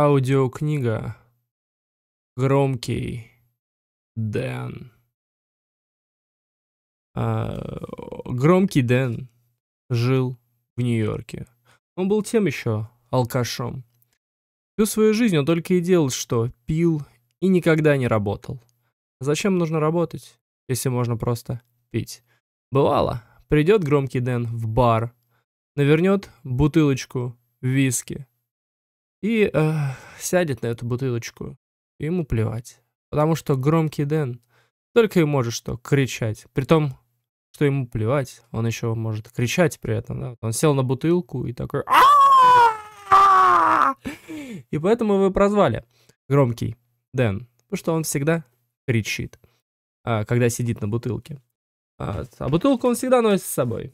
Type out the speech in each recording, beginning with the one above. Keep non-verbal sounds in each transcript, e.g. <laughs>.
Аудиокнига. Громкий. Дэн. А, громкий Дэн жил в Нью-Йорке. Он был тем еще алкашом. Всю свою жизнь он только и делал, что пил и никогда не работал. Зачем нужно работать, если можно просто пить? Бывало, придет громкий Дэн в бар, навернет бутылочку виски – и э, сядет на эту бутылочку. И ему плевать. Потому что громкий Дэн только и может что кричать. Притом, что ему плевать, он еще может кричать при этом. Да? Он сел на бутылку и такой... И поэтому его прозвали громкий Дэн. Потому что он всегда кричит, а, когда сидит на бутылке. А, а бутылку он всегда носит с собой.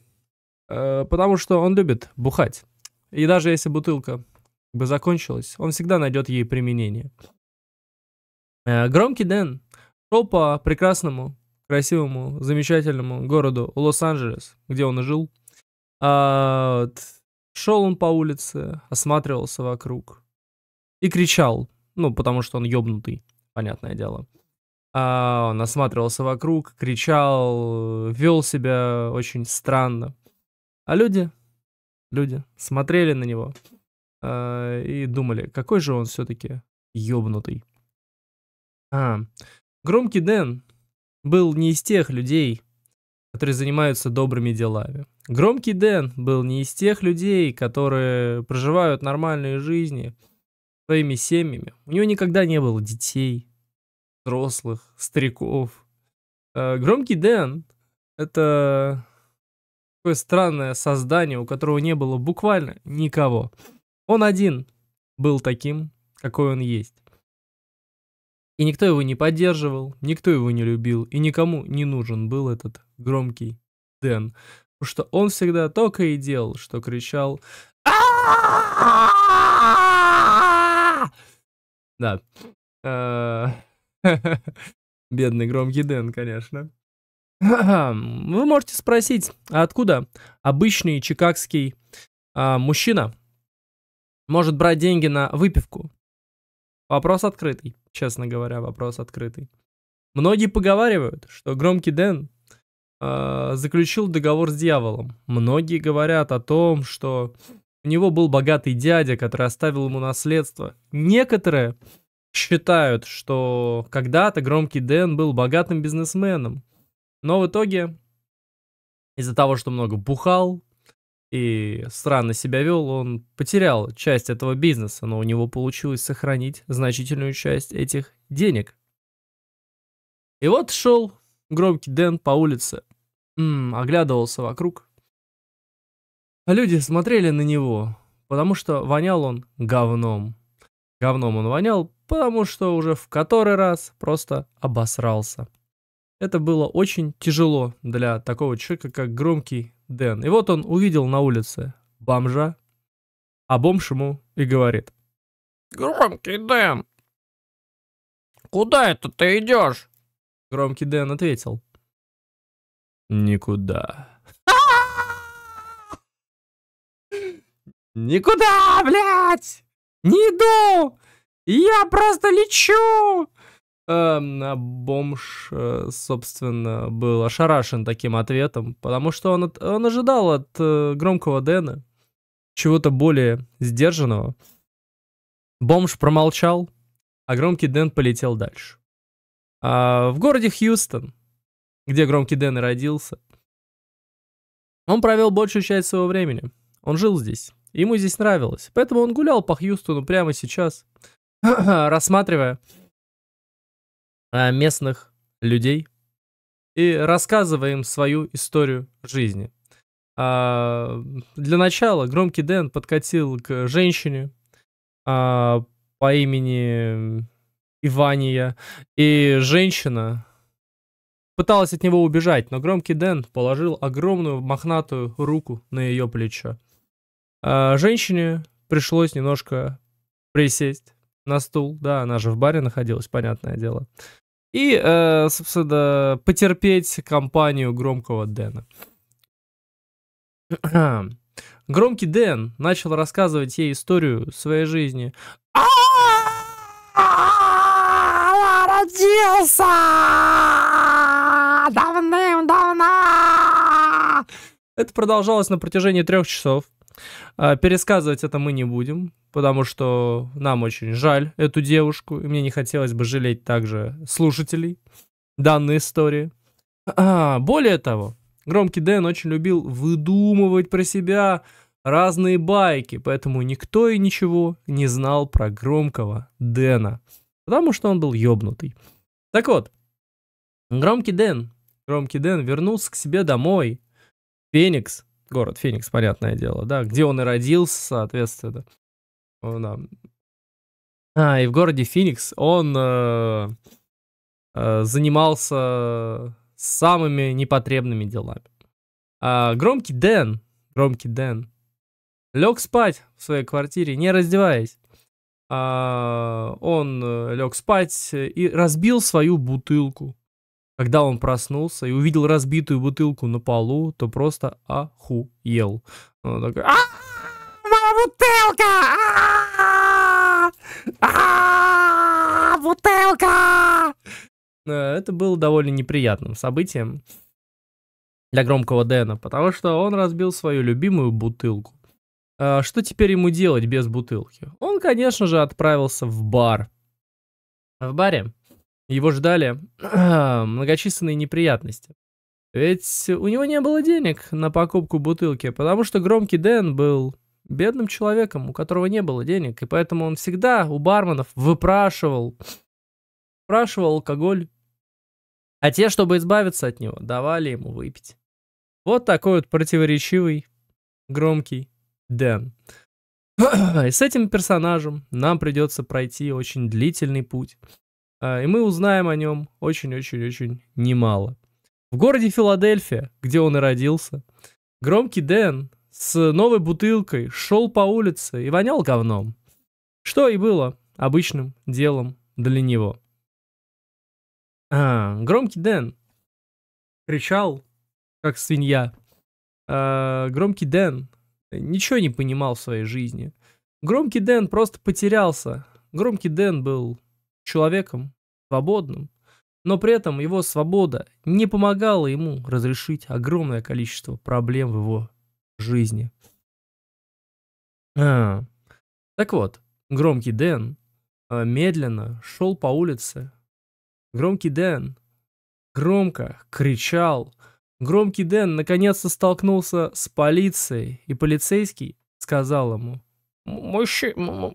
Э, потому что он любит бухать. И даже если бутылка бы закончилась, он всегда найдет ей применение. Э, громкий Дэн шел по прекрасному, красивому, замечательному городу Лос-Анджелес, где он и жил. А, шел он по улице, осматривался вокруг и кричал, ну, потому что он ёбнутый, понятное дело. А он осматривался вокруг, кричал, вел себя очень странно. А люди, люди смотрели на него, Э, и думали, какой же он все-таки ёбнутый. А, громкий Дэн был не из тех людей, которые занимаются добрыми делами. Громкий Дэн был не из тех людей, которые проживают нормальные жизни своими семьями. У него никогда не было детей, взрослых, стариков. Э, громкий Дэн — это такое странное создание, у которого не было буквально никого. Он один был таким, какой он есть. И никто его не поддерживал, никто его не любил, и никому не нужен был этот громкий Дэн. Потому что он всегда только и делал, что кричал Да. Бедный громкий Дэн, конечно. Вы можете спросить, а откуда обычный чикагский а, мужчина может брать деньги на выпивку? Вопрос открытый, честно говоря, вопрос открытый. Многие поговаривают, что громкий Дэн э, заключил договор с дьяволом. Многие говорят о том, что у него был богатый дядя, который оставил ему наследство. Некоторые считают, что когда-то громкий Дэн был богатым бизнесменом. Но в итоге из-за того, что много бухал, и странно себя вел, он потерял часть этого бизнеса, но у него получилось сохранить значительную часть этих денег. И вот шел громкий Дэн по улице, м -м, оглядывался вокруг. Люди смотрели на него, потому что вонял он говном. Говном он вонял, потому что уже в который раз просто обосрался. Это было очень тяжело для такого человека, как громкий Дэн. И вот он увидел на улице бомжа, а бомж ему и говорит. «Громкий Дэн, куда это ты идешь?» Громкий Дэн ответил. «Никуда». <laughs> «Никуда, блядь! Не иду! Я просто лечу!» А бомж, э, собственно, был ошарашен таким ответом, потому что он, от, он ожидал от э, громкого Дэна чего-то более сдержанного. Бомж промолчал, а громкий Дэн полетел дальше. А в городе Хьюстон, где громкий Дэн и родился, он провел большую часть своего времени. Он жил здесь, ему здесь нравилось, поэтому он гулял по Хьюстону прямо сейчас, <clears throat> рассматривая Э, местных людей и рассказываем свою историю жизни. А, для начала громкий Дэн подкатил к женщине а, по имени Ивания, и женщина пыталась от него убежать, но громкий Дэн положил огромную мохнатую руку на ее плечо. А, женщине пришлось немножко присесть на стул, да, она же в баре находилась, понятное дело и, э, собственно, потерпеть компанию громкого Дэна. <clears throat> Громкий Дэн начал рассказывать ей историю своей жизни. <clears throat> Родился! Давным-давно! Это продолжалось на протяжении трех часов. А, пересказывать это мы не будем, потому что нам очень жаль эту девушку, и мне не хотелось бы жалеть также слушателей данной истории. А, более того, Громкий Дэн очень любил выдумывать про себя разные байки, поэтому никто и ничего не знал про Громкого Дэна, потому что он был ёбнутый. Так вот, Громкий Дэн, Громкий Дэн вернулся к себе домой. Феникс город Феникс, понятное дело, да, где он и родился, соответственно. Да. А, и в городе Феникс он э, э, занимался самыми непотребными делами. А, громкий Дэн, громкий Дэн, лег спать в своей квартире, не раздеваясь. А, он э, лег спать и разбил свою бутылку. Когда он проснулся и увидел разбитую бутылку на полу, то просто охуел. Он такой, а моя бутылка! А, а, бутылка! Э, это было довольно неприятным событием для громкого Дэна, потому что он разбил свою любимую бутылку. А, что теперь ему делать без бутылки? Он, конечно же, отправился в бар. В баре его ждали <clears throat> многочисленные неприятности. Ведь у него не было денег на покупку бутылки, потому что громкий Дэн был бедным человеком, у которого не было денег, и поэтому он всегда у барменов выпрашивал, выпрашивал алкоголь. А те, чтобы избавиться от него, давали ему выпить. Вот такой вот противоречивый, громкий Дэн. <clears throat> И с этим персонажем нам придется пройти очень длительный путь. А, и мы узнаем о нем очень-очень-очень немало. В городе Филадельфия, где он и родился, громкий Дэн с новой бутылкой шел по улице и вонял говном, что и было обычным делом для него. А, громкий Дэн кричал, как свинья. А, громкий Дэн ничего не понимал в своей жизни. Громкий Дэн просто потерялся. Громкий Дэн был человеком, свободным, но при этом его свобода не помогала ему разрешить огромное количество проблем в его жизни. А, так вот, громкий Дэн а, медленно шел по улице. Громкий Дэн громко кричал. Громкий Дэн наконец-то столкнулся с полицией, и полицейский сказал ему, мужчина,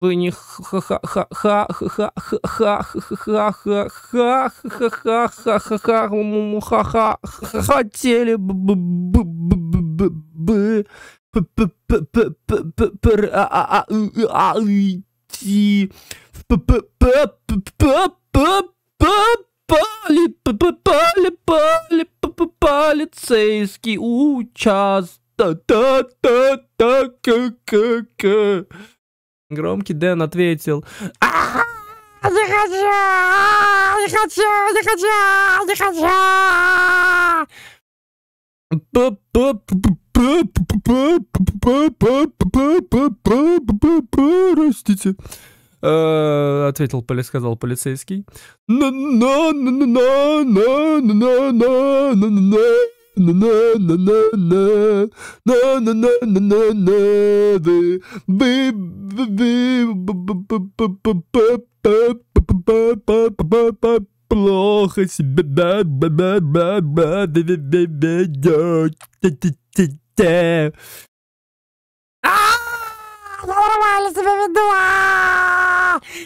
вы не хотели бы пройти в Поли, поли, поли, полицейский участок та та та та ка Громкий Дэн ответил. Не «А, хочу! Не хочу! Не хочу! Не хочу! Простите ответил поли сказал полицейский. Плохо себя А! Я нормально себя веду!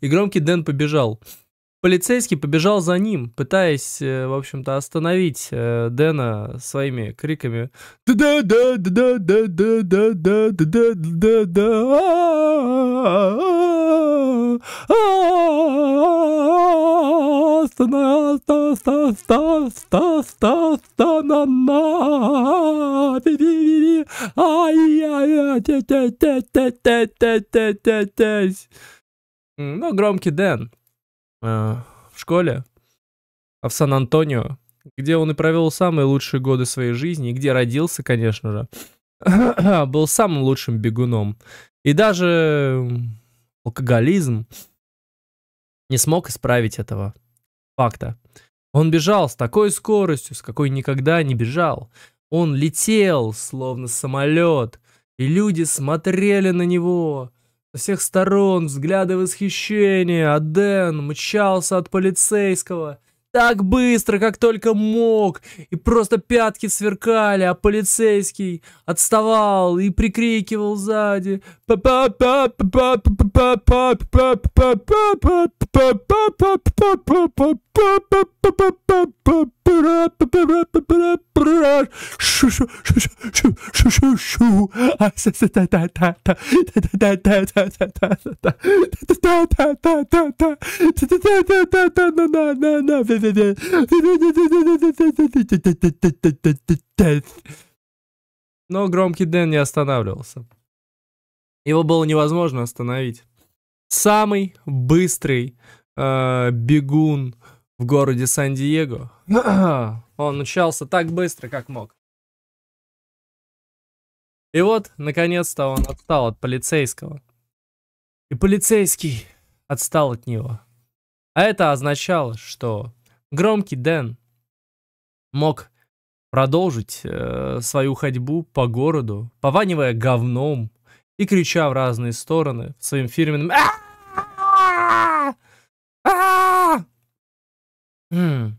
И громкий Дэн побежал. Полицейский побежал за ним, пытаясь, в общем-то, остановить Дэна своими криками. да ну, громкий Дэн в школе, а в Сан-Антонио, где он и провел самые лучшие годы своей жизни, и где родился, конечно же, был самым лучшим бегуном. И даже алкоголизм не смог исправить этого факта. Он бежал с такой скоростью, с какой никогда не бежал. Он летел, словно самолет, и люди смотрели на него. Со всех сторон взгляды восхищения, а Дэн мчался от полицейского — так быстро, как только мог, и просто пятки сверкали, а полицейский отставал и прикрикивал сзади. Но громкий Дэн не останавливался. Его было невозможно остановить. Самый быстрый э, бегун в городе Сан-Диего. <clears throat> Он мчался так быстро, как мог. И вот, наконец-то он отстал от полицейского. И полицейский отстал от него. А это означало, что громкий Дэн мог продолжить э, свою ходьбу по городу, пованивая говном и крича в разные стороны своим фирменным М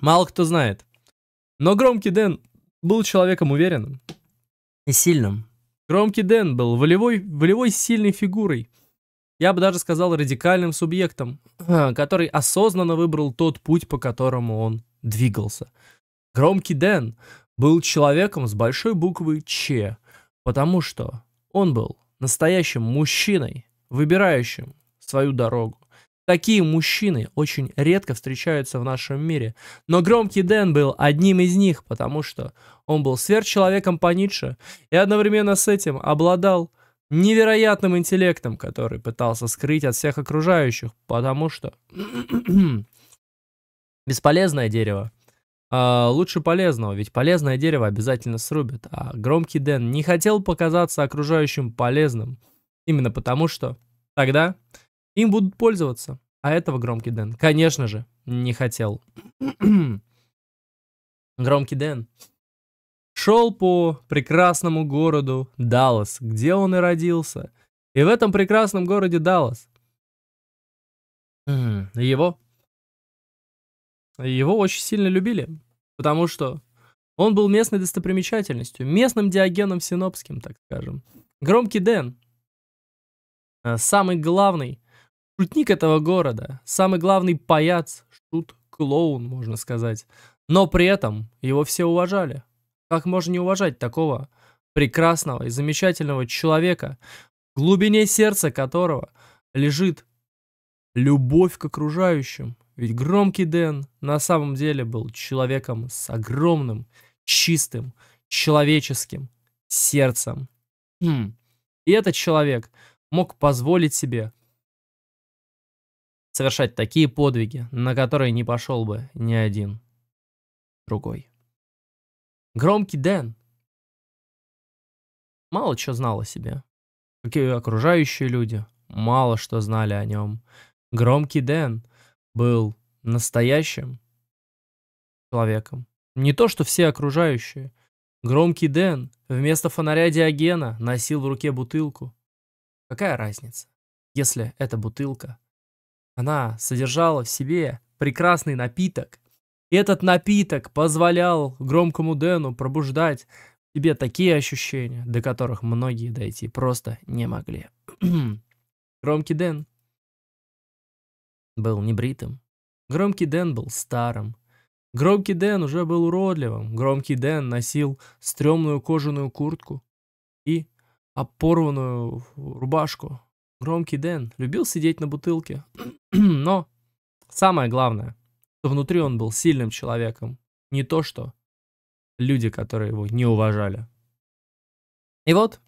Мало кто знает. Но громкий Дэн был человеком уверенным и сильным. Громкий Дэн был волевой, волевой сильной фигурой. Я бы даже сказал радикальным субъектом, э, который осознанно выбрал тот путь, по которому он двигался. Громкий Дэн был человеком с большой буквы «Ч», потому что он был настоящим мужчиной, выбирающим свою дорогу. Такие мужчины очень редко встречаются в нашем мире, но громкий Дэн был одним из них, потому что он был сверхчеловеком по Ницше и одновременно с этим обладал невероятным интеллектом, который пытался скрыть от всех окружающих, потому что <clears throat> бесполезное дерево. А, лучше полезного, ведь полезное дерево обязательно срубят, а громкий Дэн не хотел показаться окружающим полезным, именно потому что тогда им будут пользоваться. А этого громкий Дэн, конечно же, не хотел. <clears throat> громкий Дэн шел по прекрасному городу Даллас, где он и родился. И в этом прекрасном городе Даллас <clears throat> его его очень сильно любили, потому что он был местной достопримечательностью, местным диагеном синопским, так скажем. Громкий Дэн, э, самый главный шутник этого города, самый главный паяц, шут, клоун, можно сказать. Но при этом его все уважали. Как можно не уважать такого прекрасного и замечательного человека, в глубине сердца которого лежит любовь к окружающим? Ведь громкий Дэн на самом деле был человеком с огромным, чистым, человеческим сердцем. Хм. И этот человек мог позволить себе совершать такие подвиги, на которые не пошел бы ни один другой. Громкий Дэн мало что знал о себе. какие окружающие люди, мало что знали о нем. Громкий Дэн был настоящим человеком. Не то, что все окружающие. Громкий Дэн вместо фонаря Диогена носил в руке бутылку. Какая разница, если эта бутылка она содержала в себе прекрасный напиток. этот напиток позволял громкому Дэну пробуждать в себе такие ощущения, до которых многие дойти просто не могли. <clears throat> Громкий Дэн был небритым. Громкий Дэн был старым. Громкий Дэн уже был уродливым. Громкий Дэн носил стрёмную кожаную куртку и опорванную рубашку, Громкий Дэн любил сидеть на бутылке, <clears throat> но самое главное, что внутри он был сильным человеком, не то что люди, которые его не уважали. И вот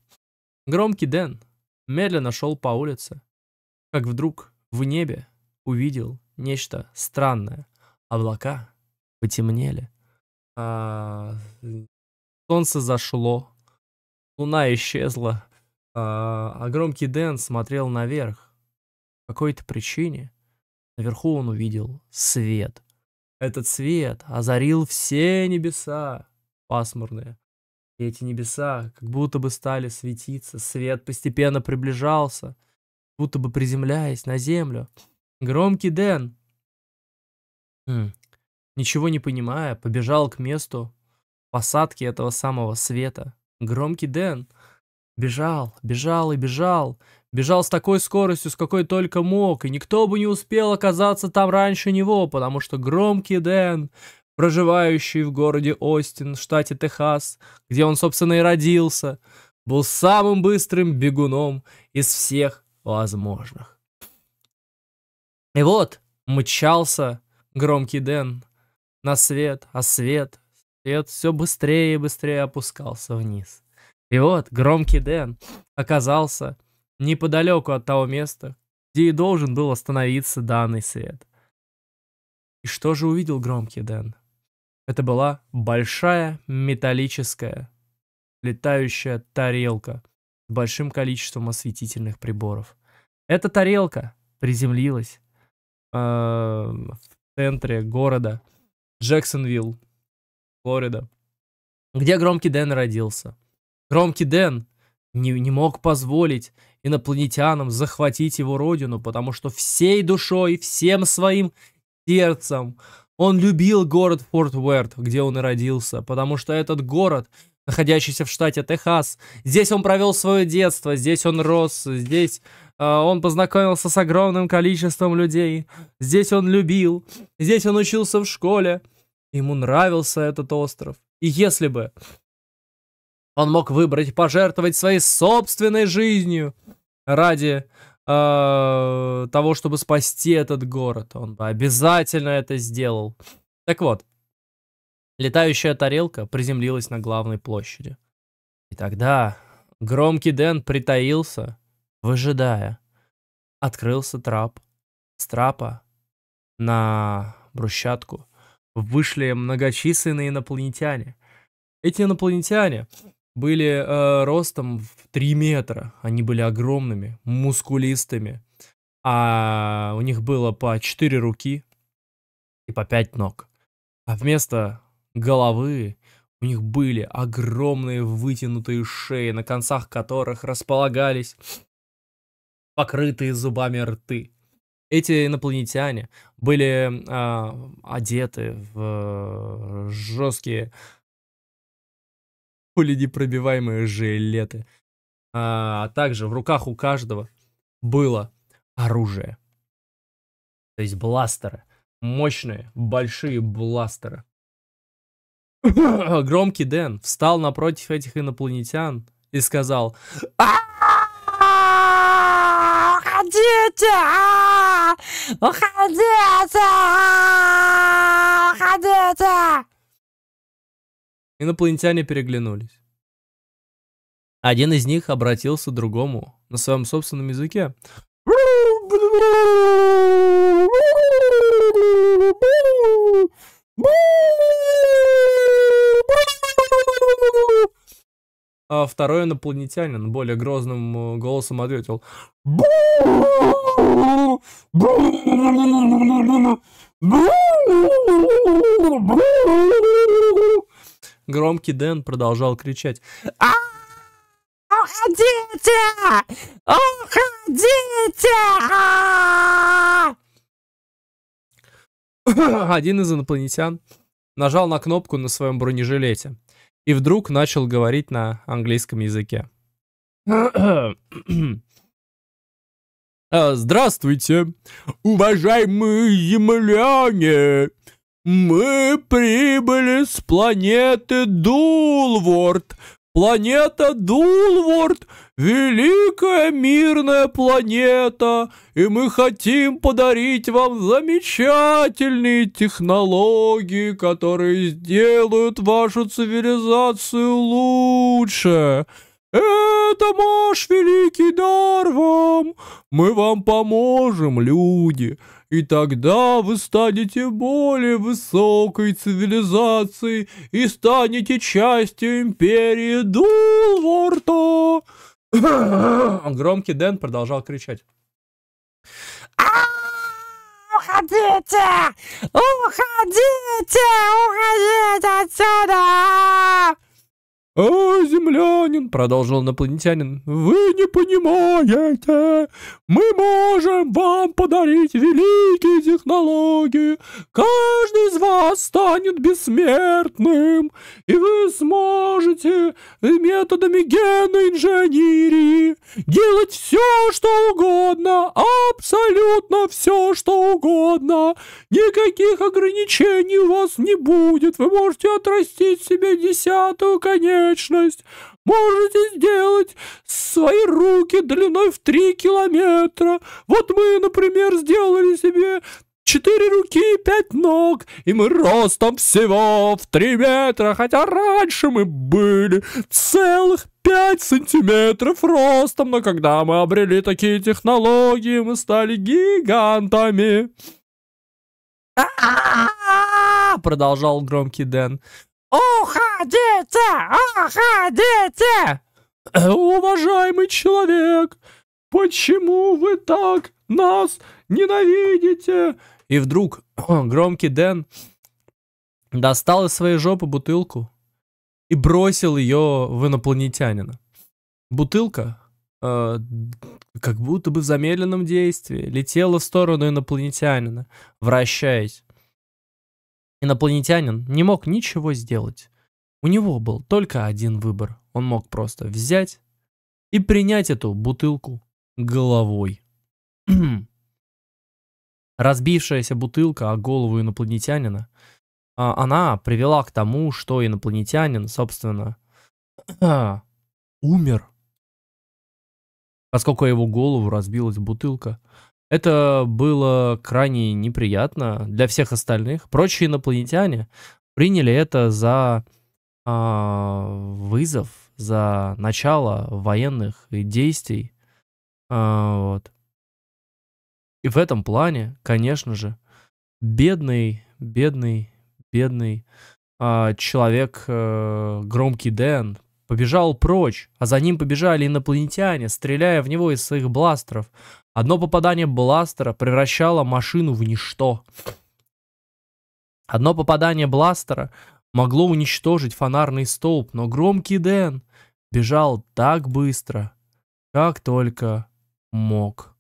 громкий Дэн медленно шел по улице, как вдруг в небе увидел нечто странное. Облака потемнели. А... Солнце зашло, луна исчезла, а, а громкий Дэн смотрел наверх. По какой-то причине наверху он увидел свет. Этот свет озарил все небеса пасмурные. И эти небеса как будто бы стали светиться, свет постепенно приближался, будто бы приземляясь на землю. Громкий Дэн, ничего не понимая, побежал к месту посадки этого самого света. Громкий Дэн Бежал, бежал и бежал. Бежал с такой скоростью, с какой только мог, и никто бы не успел оказаться там раньше него, потому что громкий Дэн, проживающий в городе Остин, штате Техас, где он, собственно, и родился, был самым быстрым бегуном из всех возможных. И вот мчался громкий Дэн на свет, а свет, свет все быстрее и быстрее опускался вниз. И вот громкий Дэн оказался неподалеку от того места, где и должен был остановиться данный свет. И что же увидел громкий Дэн? Это была большая металлическая летающая тарелка с большим количеством осветительных приборов. Эта тарелка приземлилась э, в центре города Джексонвилл, Флорида, где громкий Дэн родился – Громкий Дэн не, не мог позволить инопланетянам захватить его родину, потому что всей душой, всем своим сердцем он любил город Форт Уэрт, где он и родился, потому что этот город, находящийся в штате Техас, здесь он провел свое детство, здесь он рос, здесь э, он познакомился с огромным количеством людей, здесь он любил, здесь он учился в школе, ему нравился этот остров. И если бы он мог выбрать пожертвовать своей собственной жизнью ради э, того, чтобы спасти этот город. Он бы обязательно это сделал. Так вот, летающая тарелка приземлилась на главной площади. И тогда громкий Дэн притаился, выжидая. Открылся трап. С трапа на брусчатку вышли многочисленные инопланетяне. Эти инопланетяне были э, ростом в 3 метра. Они были огромными, мускулистыми. А у них было по 4 руки и по 5 ног. А вместо головы у них были огромные вытянутые шеи, на концах которых располагались покрытые зубами рты. Эти инопланетяне были э, одеты в э, жесткие пули непробиваемые жилеты. А, а также в руках у каждого было оружие. То есть бластеры. Мощные, большие бластеры. <coughs> Громкий Дэн встал напротив этих инопланетян и сказал «Уходите! Уходите! Уходите!» Инопланетяне переглянулись. Один из них обратился к другому на своем собственном языке. А второй инопланетянин более грозным э, голосом ответил. Громкий Дэн продолжал кричать. а Уходите! Уходите! А! Один из инопланетян нажал на кнопку на своем бронежилете и вдруг начал говорить на английском языке. «А, здравствуйте, уважаемые земляне! «Мы прибыли с планеты Дулворд. Планета Дулворд — великая мирная планета, и мы хотим подарить вам замечательные технологии, которые сделают вашу цивилизацию лучше». «Это наш великий дар вам! Мы вам поможем, люди! и тогда вы станете более высокой цивилизацией и станете частью империи Дулворта!» <coughs> Громкий Дэн продолжал кричать. А, «Уходите! Уходите! Уходите отсюда!» «О, а, землянин!» — продолжил инопланетянин. «Вы не понимаете! Мы можем вам подарить великие технологии. Каждый из вас станет бессмертным, и вы сможете методами генной инженерии делать все, что угодно, абсолютно все, что угодно. Никаких ограничений у вас не будет. Вы можете отрастить себе десятую конечность можете сделать свои руки длиной в три километра. Вот мы, например, сделали себе четыре руки и пять ног, и мы ростом всего в три метра, хотя раньше мы были целых пять сантиметров ростом, но когда мы обрели такие технологии, мы стали гигантами. Продолжал громкий Дэн. «Уходите! Уходите!» «Уважаемый человек, почему вы так нас ненавидите?» И вдруг <clears throat> громкий Дэн достал из своей жопы бутылку и бросил ее в инопланетянина. Бутылка, э, как будто бы в замедленном действии, летела в сторону инопланетянина, вращаясь. Инопланетянин не мог ничего сделать. У него был только один выбор. Он мог просто взять и принять эту бутылку головой. <clears throat> Разбившаяся бутылка о голову инопланетянина, а, она привела к тому, что инопланетянин, собственно, <clears throat> умер. Поскольку его голову разбилась бутылка, это было крайне неприятно для всех остальных. Прочие инопланетяне приняли это за а, вызов, за начало военных действий. А, вот. И в этом плане, конечно же, бедный, бедный, бедный а, человек, а, громкий Дэн, побежал прочь, а за ним побежали инопланетяне, стреляя в него из своих бластеров. Одно попадание бластера превращало машину в ничто. Одно попадание бластера могло уничтожить фонарный столб, но громкий Дэн бежал так быстро, как только мог.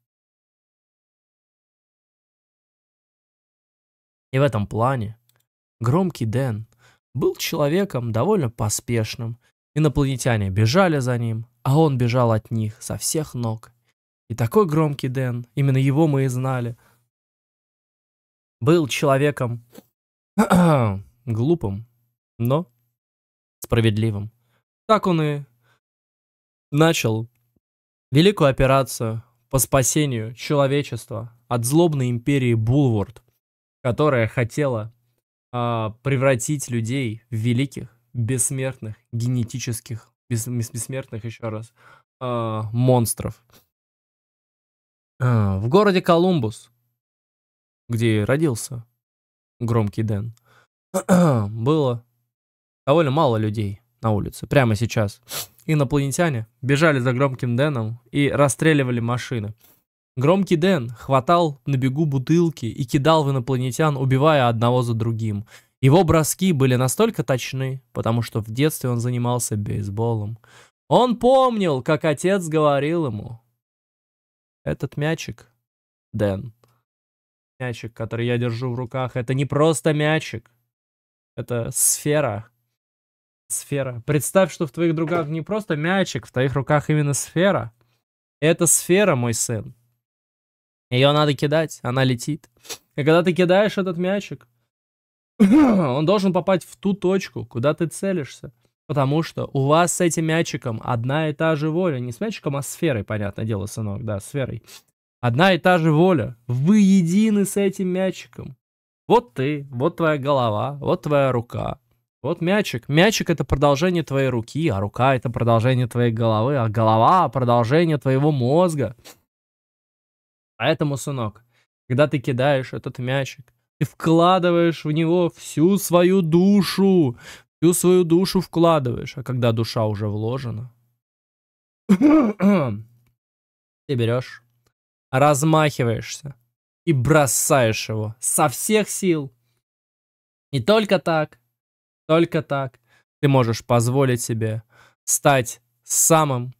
И в этом плане громкий Дэн был человеком довольно поспешным Инопланетяне бежали за ним, а он бежал от них со всех ног. И такой громкий Дэн, именно его мы и знали, был человеком <clears throat> глупым, но справедливым. Так он и начал великую операцию по спасению человечества от злобной империи Булворд, которая хотела э, превратить людей в великих бессмертных, генетических, бес, бессмертных, еще раз, э, монстров. А, в городе Колумбус, где родился громкий Дэн, <clears throat> было довольно мало людей на улице, прямо сейчас. Инопланетяне бежали за громким Дэном и расстреливали машины. Громкий Дэн хватал на бегу бутылки и кидал в инопланетян, убивая одного за другим – его броски были настолько точны, потому что в детстве он занимался бейсболом. Он помнил, как отец говорил ему. Этот мячик, Дэн, мячик, который я держу в руках, это не просто мячик. Это сфера. Сфера. Представь, что в твоих руках не просто мячик, в твоих руках именно сфера. Это сфера, мой сын. Ее надо кидать, она летит. И когда ты кидаешь этот мячик, <clears throat> он должен попасть в ту точку, куда ты целишься. Потому что у вас с этим мячиком одна и та же воля. Не с мячиком, а сферой, понятное дело, сынок, да, сферой. Одна и та же воля. Вы едины с этим мячиком. Вот ты, вот твоя голова, вот твоя рука, вот мячик. Мячик это продолжение твоей руки, а рука это продолжение твоей головы, а голова продолжение твоего мозга. Поэтому, сынок, когда ты кидаешь этот мячик, ты вкладываешь в него всю свою душу. Всю свою душу вкладываешь. А когда душа уже вложена, <clears throat> ты берешь, размахиваешься и бросаешь его со всех сил. И только так, только так ты можешь позволить себе стать самым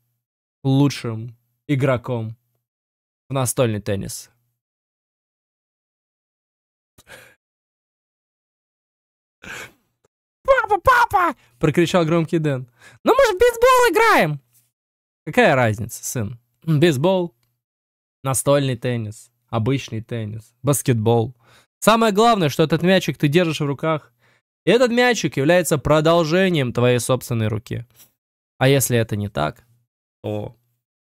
лучшим игроком в настольный теннис. «Папа, папа!» — прокричал громкий Дэн. «Ну мы же в бейсбол играем!» «Какая разница, сын? Бейсбол, настольный теннис, обычный теннис, баскетбол. Самое главное, что этот мячик ты держишь в руках. И этот мячик является продолжением твоей собственной руки. А если это не так, то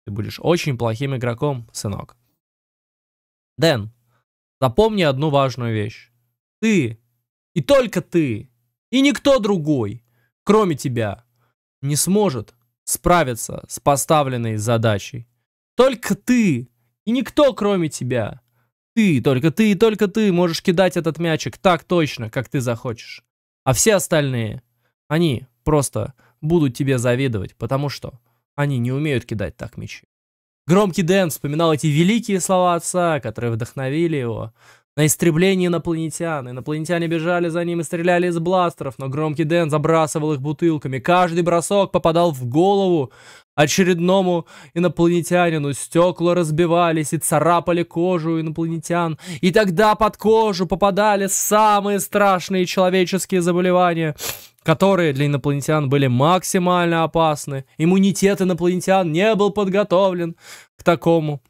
ты будешь очень плохим игроком, сынок. Дэн, запомни одну важную вещь. Ты и только ты, и никто другой, кроме тебя, не сможет справиться с поставленной задачей. Только ты, и никто кроме тебя. Ты, только ты и только ты можешь кидать этот мячик так точно, как ты захочешь. А все остальные, они просто будут тебе завидовать, потому что они не умеют кидать так мячи. Громкий Дэн вспоминал эти великие слова отца, которые вдохновили его на истребление инопланетян. Инопланетяне бежали за ним и стреляли из бластеров, но громкий Дэн забрасывал их бутылками. Каждый бросок попадал в голову очередному инопланетянину. Стекла разбивались и царапали кожу инопланетян. И тогда под кожу попадали самые страшные человеческие заболевания которые для инопланетян были максимально опасны. Иммунитет инопланетян не был подготовлен к такому.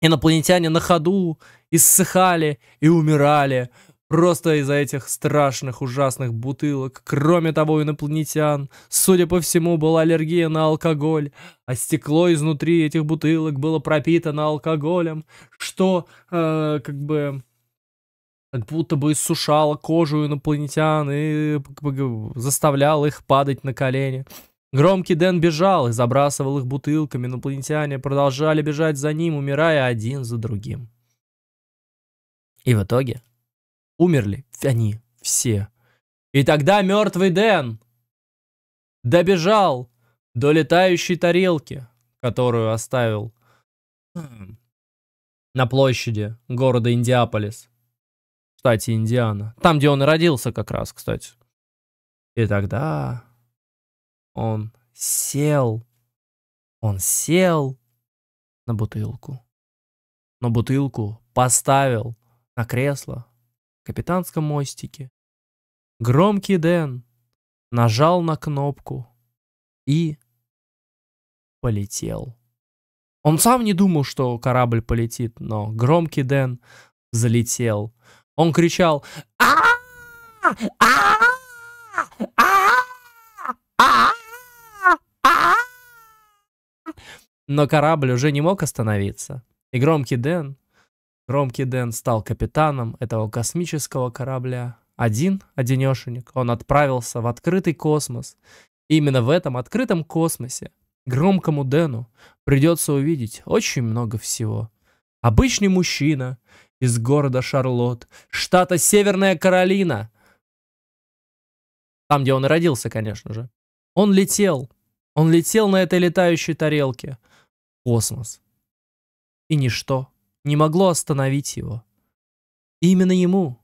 Инопланетяне на ходу иссыхали и умирали просто из-за этих страшных ужасных бутылок. Кроме того, инопланетян, судя по всему, была аллергия на алкоголь, а стекло изнутри этих бутылок было пропитано алкоголем, что э, как бы как будто бы иссушало кожу инопланетян и заставляло их падать на колени. Громкий Дэн бежал и забрасывал их бутылками. Инопланетяне продолжали бежать за ним, умирая один за другим. И в итоге умерли они все. И тогда мертвый Дэн добежал до летающей тарелки, которую оставил эм, на площади города Индиаполис, в штате Индиана. Там, где он и родился как раз, кстати. И тогда он сел, он сел на бутылку. На бутылку поставил на кресло, капитанском мостике. Громкий Дэн нажал на кнопку и полетел. Он сам не думал, что корабль полетит, но громкий Дэн залетел. Он кричал Но корабль уже не мог остановиться. И громкий Дэн Громкий Дэн стал капитаном этого космического корабля. Один, одинешенек, он отправился в открытый космос. И именно в этом открытом космосе громкому Дэну придется увидеть очень много всего. Обычный мужчина из города Шарлотт, штата Северная Каролина. Там, где он и родился, конечно же. Он летел. Он летел на этой летающей тарелке. Космос. И ничто не могло остановить его. И именно ему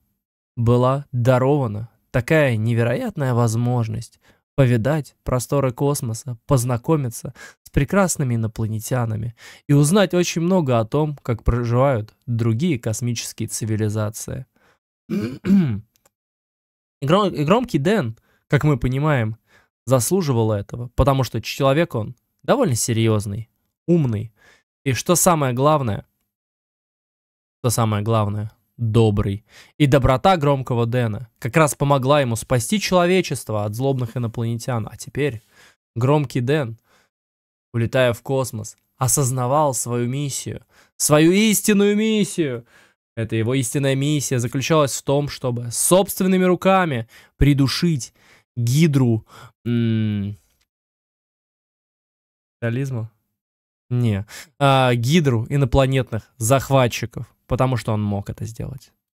была дарована такая невероятная возможность повидать просторы космоса, познакомиться с прекрасными инопланетянами и узнать очень много о том, как проживают другие космические цивилизации. И громкий Дэн, как мы понимаем, заслуживал этого, потому что человек он довольно серьезный, умный, и что самое главное, что самое главное, добрый. И доброта громкого Дэна как раз помогла ему спасти человечество от злобных инопланетян. А теперь громкий Дэн, улетая в космос, осознавал свою миссию, свою истинную миссию. Это его истинная миссия заключалась в том, чтобы собственными руками придушить гидру... Не. А, гидру инопланетных захватчиков потому что он мог это сделать.